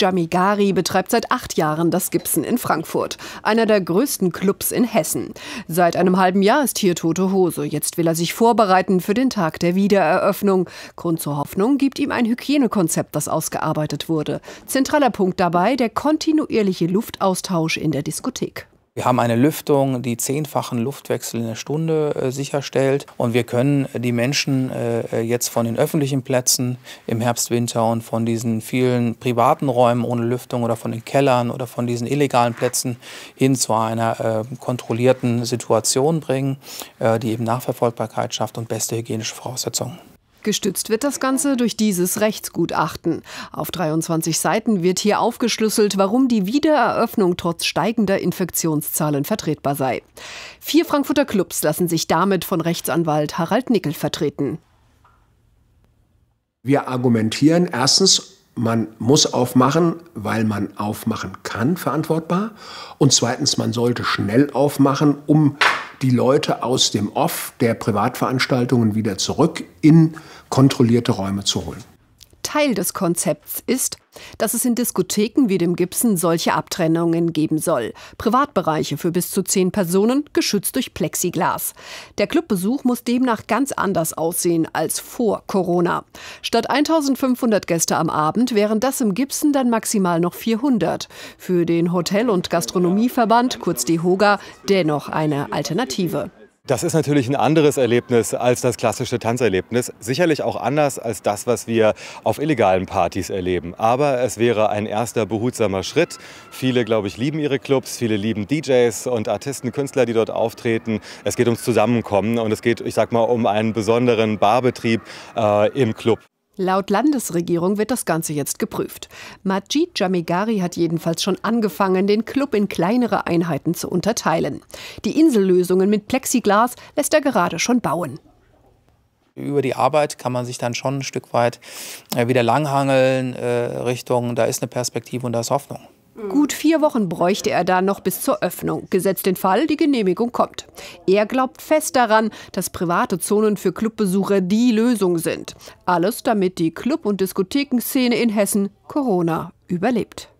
Jamigari betreibt seit acht Jahren das Gibson in Frankfurt, einer der größten Clubs in Hessen. Seit einem halben Jahr ist hier tote Hose. Jetzt will er sich vorbereiten für den Tag der Wiedereröffnung. Grund zur Hoffnung gibt ihm ein Hygienekonzept, das ausgearbeitet wurde. Zentraler Punkt dabei der kontinuierliche Luftaustausch in der Diskothek. Wir haben eine Lüftung, die zehnfachen Luftwechsel in der Stunde äh, sicherstellt. Und wir können äh, die Menschen äh, äh, jetzt von den öffentlichen Plätzen im Herbst, Winter und von diesen vielen privaten Räumen ohne Lüftung oder von den Kellern oder von diesen illegalen Plätzen hin zu einer äh, kontrollierten Situation bringen, äh, die eben Nachverfolgbarkeit schafft und beste hygienische Voraussetzungen. Gestützt wird das Ganze durch dieses Rechtsgutachten. Auf 23 Seiten wird hier aufgeschlüsselt, warum die Wiedereröffnung trotz steigender Infektionszahlen vertretbar sei. Vier Frankfurter Clubs lassen sich damit von Rechtsanwalt Harald Nickel vertreten. Wir argumentieren erstens, man muss aufmachen, weil man aufmachen kann, verantwortbar. Und zweitens, man sollte schnell aufmachen, um die Leute aus dem Off der Privatveranstaltungen wieder zurück in kontrollierte Räume zu holen. Teil des Konzepts ist, dass es in Diskotheken wie dem Gibson solche Abtrennungen geben soll. Privatbereiche für bis zu zehn Personen, geschützt durch Plexiglas. Der Clubbesuch muss demnach ganz anders aussehen als vor Corona. Statt 1500 Gäste am Abend wären das im Gibson dann maximal noch 400. Für den Hotel- und Gastronomieverband, kurz DEHOGA, dennoch eine Alternative. Das ist natürlich ein anderes Erlebnis als das klassische Tanzerlebnis. Sicherlich auch anders als das, was wir auf illegalen Partys erleben. Aber es wäre ein erster behutsamer Schritt. Viele, glaube ich, lieben ihre Clubs, viele lieben DJs und Artisten, Künstler, die dort auftreten. Es geht ums Zusammenkommen und es geht, ich sag mal, um einen besonderen Barbetrieb äh, im Club. Laut Landesregierung wird das Ganze jetzt geprüft. Majid Jamigari hat jedenfalls schon angefangen, den Club in kleinere Einheiten zu unterteilen. Die Insellösungen mit Plexiglas lässt er gerade schon bauen über die Arbeit kann man sich dann schon ein Stück weit äh, wieder langhangeln, äh, Richtung, da ist eine Perspektive und da ist Hoffnung. Hm. Gut vier Wochen bräuchte er da noch bis zur Öffnung, gesetzt den Fall, die Genehmigung kommt. Er glaubt fest daran, dass private Zonen für Clubbesucher die Lösung sind. Alles, damit die Club- und Diskothekenszene in Hessen Corona überlebt.